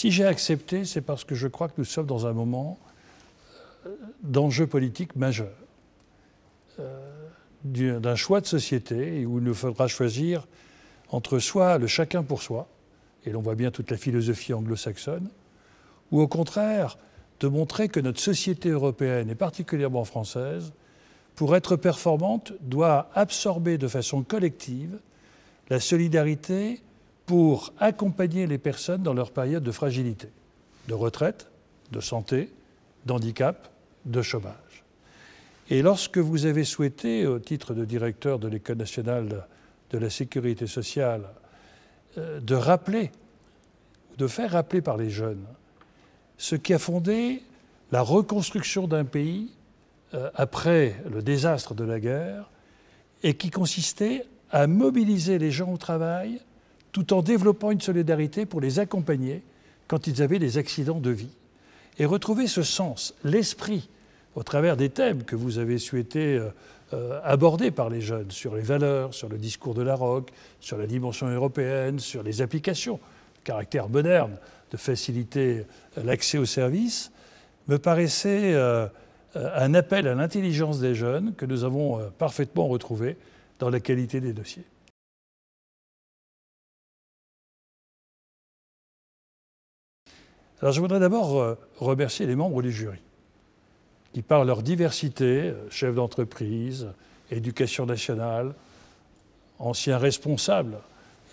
Si j'ai accepté, c'est parce que je crois que nous sommes dans un moment euh, d'enjeu politique majeur, euh, d'un choix de société où il nous faudra choisir entre soi, le chacun pour soi, et l'on voit bien toute la philosophie anglo-saxonne, ou au contraire de montrer que notre société européenne, et particulièrement française, pour être performante, doit absorber de façon collective la solidarité pour accompagner les personnes dans leur période de fragilité, de retraite, de santé, d'handicap, de chômage. Et lorsque vous avez souhaité, au titre de directeur de l'École nationale de la sécurité sociale, euh, de rappeler, de faire rappeler par les jeunes ce qui a fondé la reconstruction d'un pays euh, après le désastre de la guerre et qui consistait à mobiliser les gens au travail tout en développant une solidarité pour les accompagner quand ils avaient des accidents de vie. Et retrouver ce sens, l'esprit, au travers des thèmes que vous avez souhaité euh, euh, aborder par les jeunes, sur les valeurs, sur le discours de la ROC, sur la dimension européenne, sur les applications, caractère moderne de faciliter euh, l'accès aux services, me paraissait un appel à l'intelligence des jeunes que nous avons parfaitement retrouvé dans la qualité des dossiers. Alors je voudrais d'abord euh, remercier les membres du jury, qui par leur diversité, euh, chefs d'entreprise, éducation nationale, anciens responsables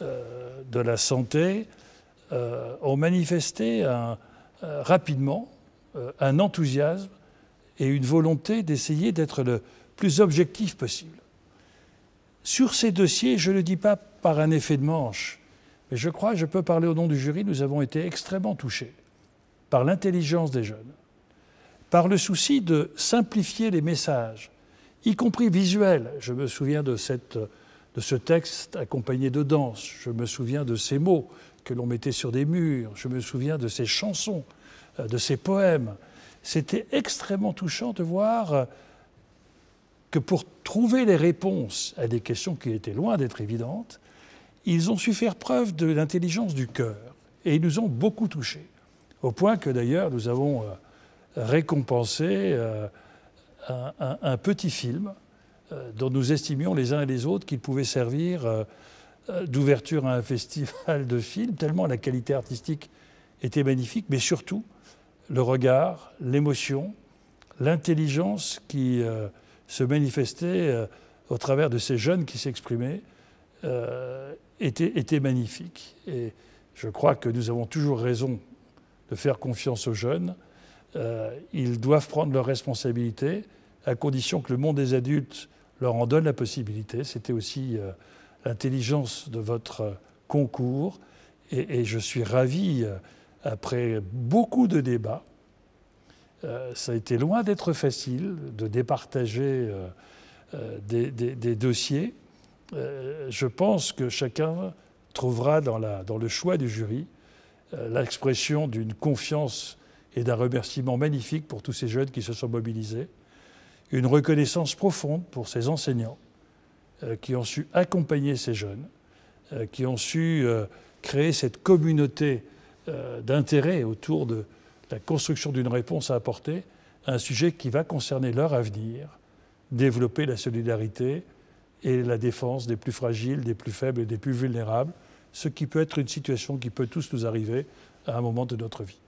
euh, de la santé, ont manifesté rapidement un enthousiasme et une volonté d'essayer d'être le plus objectif possible. Sur ces dossiers, je ne le dis pas par un effet de manche, mais je crois, je peux parler au nom du jury, nous avons été extrêmement touchés par l'intelligence des jeunes, par le souci de simplifier les messages, y compris visuels. Je me souviens de, cette, de ce texte accompagné de danse, je me souviens de ces mots que l'on mettait sur des murs, je me souviens de ces chansons, euh, de ces poèmes. C'était extrêmement touchant de voir euh, que pour trouver les réponses à des questions qui étaient loin d'être évidentes, ils ont su faire preuve de l'intelligence du cœur et ils nous ont beaucoup touchés. Au point que d'ailleurs, nous avons euh, récompensé euh, un, petit film euh, dont nous estimions les uns et les autres qu'il pouvait servir d'ouverture à un festival de films, tellement la qualité artistique était magnifique, mais surtout le regard, l'émotion, l'intelligence qui se manifestait au travers de ces jeunes qui s'exprimaient était, était, magnifique. Et je crois que nous avons toujours raison de faire confiance aux jeunes. Euh, ils doivent prendre leurs responsabilités à condition que le monde des adultes leur en donne la possibilité. C'était aussi euh, l'intelligence de votre concours. Et, je suis ravi, euh, après beaucoup de débats, ça a été loin d'être facile de départager des, dossiers. je pense que chacun trouvera dans le choix du jury euh, l'expression d'une confiance et d'un remerciement magnifique pour tous ces jeunes qui se sont mobilisés, une reconnaissance profonde pour ces enseignants euh, qui ont su accompagner ces jeunes, euh, qui ont su créer cette communauté d'intérêt autour de la construction d'une réponse à apporter à un sujet qui va concerner leur avenir, développer la solidarité et la défense des plus fragiles, des plus faibles et des plus vulnérables ce qui peut être une situation qui peut tous nous arriver à un moment de notre vie.